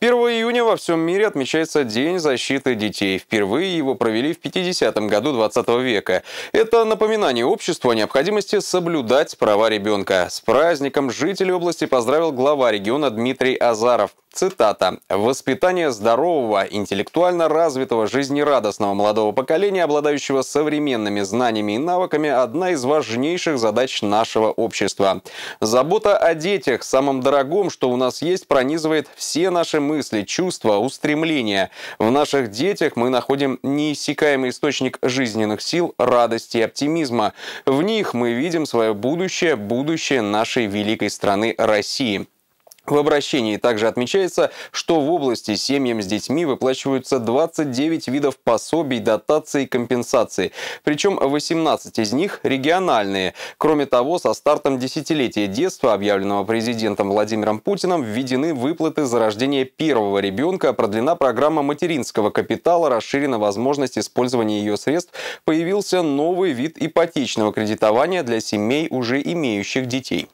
1 июня во всем мире отмечается День защиты детей. Впервые его провели в 50-м году 20 века. Это напоминание обществу о необходимости соблюдать права ребенка. С праздником жители области поздравил глава региона Дмитрий Азаров. Цитата. «Воспитание здорового, интеллектуально развитого, жизнерадостного молодого поколения, обладающего современными знаниями и навыками – одна из важнейших задач нашего общества. Забота о детях, самом дорогом, что у нас есть, пронизывает все наши мысли, чувства, устремления. В наших детях мы находим неиссякаемый источник жизненных сил, радости и оптимизма. В них мы видим свое будущее, будущее нашей великой страны России. В обращении также отмечается, что в области семьям с детьми выплачиваются 29 видов пособий, дотаций и компенсаций, причем 18 из них региональные. Кроме того, со стартом десятилетия детства, объявленного президентом Владимиром Путиным, введены выплаты за рождение первого ребенка, продлена программа материнского капитала, расширена возможность использования ее средств, появился новый вид ипотечного кредитования для семей, уже имеющих детей.